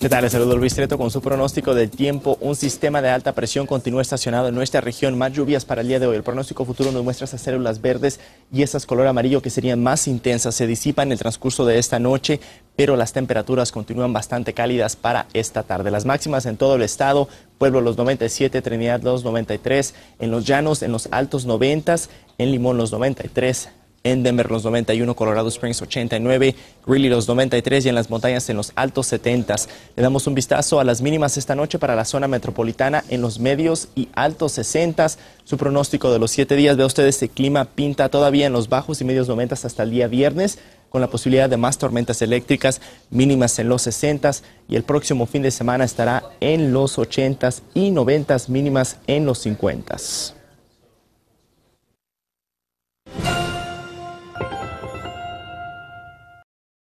¿Qué tal? Les Luis Treto con su pronóstico del tiempo. Un sistema de alta presión continúa estacionado en nuestra región. Más lluvias para el día de hoy. El pronóstico futuro nos muestra esas células verdes y esas color amarillo que serían más intensas. Se disipan en el transcurso de esta noche, pero las temperaturas continúan bastante cálidas para esta tarde. Las máximas en todo el estado, Pueblo los 97, Trinidad los 93, en los Llanos en los altos 90, en Limón los 93, en Denver los 91, Colorado Springs 89, Greeley los 93 y en las montañas en los altos 70. Le damos un vistazo a las mínimas esta noche para la zona metropolitana en los medios y altos 60. Su pronóstico de los 7 días, de usted, el este clima pinta todavía en los bajos y medios 90 hasta el día viernes con la posibilidad de más tormentas eléctricas mínimas en los 60 y el próximo fin de semana estará en los 80 y 90 mínimas en los 50.